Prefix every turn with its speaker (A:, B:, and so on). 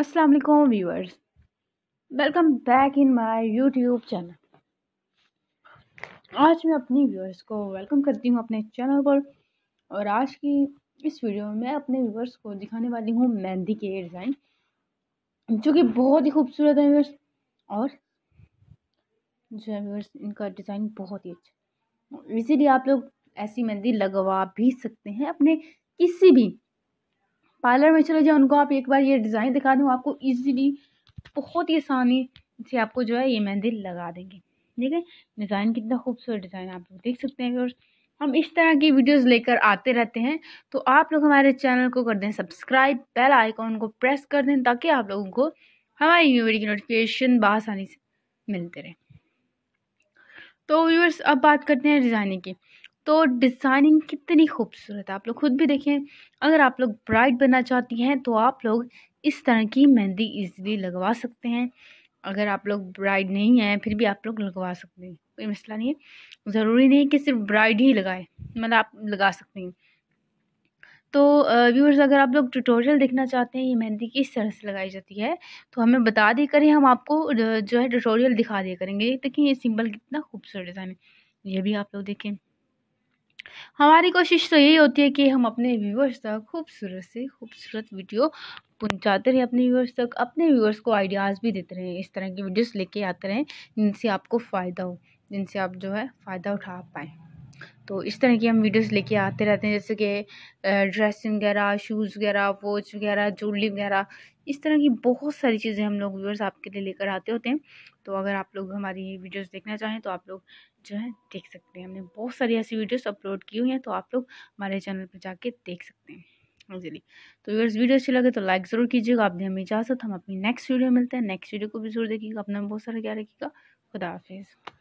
A: अस्सलाम वालेकुम viewers welcome back in my YouTube channel आज मैं अपनी व्यूअर्स को वेलकम करती हूँ अपने चैनल पर और आज की इस वीडियो में मैं अपने व्यूअर्स को दिखाने वाली हूँ मेहंदी के डिज़ाइन जो कि बहुत ही खूबसूरत है व्यूअर्स और जो है व्यूअर्स इनका डिज़ाइन बहुत ही अच्छा इसीलिए आप लोग ऐसी मेहंदी लगवा भी सकते हैं अपने किसी भी पार्लर में चले जाएँ उनको आप एक बार ये डिज़ाइन दिखा दूँ आपको ईजीली बहुत ही आसानी से आपको जो है ये मेहंदी लगा देंगे ठीक है डिज़ाइन कितना खूबसूरत डिज़ाइन आप लोग देख सकते हैं और हम इस तरह की वीडियोस लेकर आते रहते हैं तो आप लोग हमारे चैनल को कर दें सब्सक्राइब बेल आइकॉन को प्रेस कर दें ताकि आप लोगों को हमारी न्यू वीडियो की नोटिफिकेशन बसानी से मिलते रहे तो व्यूअर्स अब बात करते हैं डिज़ाइनिंग की तो डिज़ाइनिंग कितनी खूबसूरत है आप लोग खुद भी देखें अगर आप लोग ब्राइट बनना चाहती हैं तो आप लोग इस तरह की मेहंदी इजीली लगवा सकते हैं अगर आप लोग ब्राइड नहीं हैं फिर भी आप लोग लगवा सकते हैं कोई मसला नहीं है ज़रूरी नहीं कि सिर्फ ब्राइड ही लगाए मतलब आप लगा सकते हैं तो व्यूअर्स अगर आप लोग ट्यूटोरियल देखना चाहते हैं ये मेहंदी किस तरह से लगाई जाती है तो हमें बता दिया करें हम आपको जो है ट्यूटोरियल दिखा दिया करेंगे देखिए ये सिंबल कितना खूबसूरत डिज़ाइन है ये भी आप लोग देखें हमारी कोशिश तो यही होती है कि हम अपने व्यूवर्स तक खूबसूरत से खूबसूरत वीडियो पहुँचाते रहें अपने व्यूवर्स तक अपने व्यूवर्स को आइडियाज़ भी देते रहें इस तरह की वीडियोस लेके आते रहें जिनसे आपको फ़ायदा हो जिनसे आप जो है फ़ायदा उठा पाएँ तो इस तरह की हम वीडियोस लेके आते रहते हैं जैसे कि ड्रेसिंग वगैरह शूज़ वगैरह वॉच वगैरह ज्वेलरी वगैरह इस तरह की बहुत सारी चीज़ें हम लोग व्यूअर्स आपके लिए लेकर आते होते हैं तो अगर आप लोग हमारी वीडियोस देखना चाहें तो आप लोग जो है देख सकते हैं हमने बहुत सारी ऐसी वीडियोज़ अपलोड की हुई हैं तो आप लोग हमारे चैनल पर जाके देख सकते हैं इजीली तो व्यूअर्स वीडियो अच्छी लगे तो लाइक ज़रूर कीजिएगा भी हमें इजाज़त हम अपनी नेक्स्ट वीडियो मिलते हैं नेक्स्ट वीडियो को भी जरूर देखिएगा अपना बहुत सारा क्या रखिएगा खुदा हाफिज़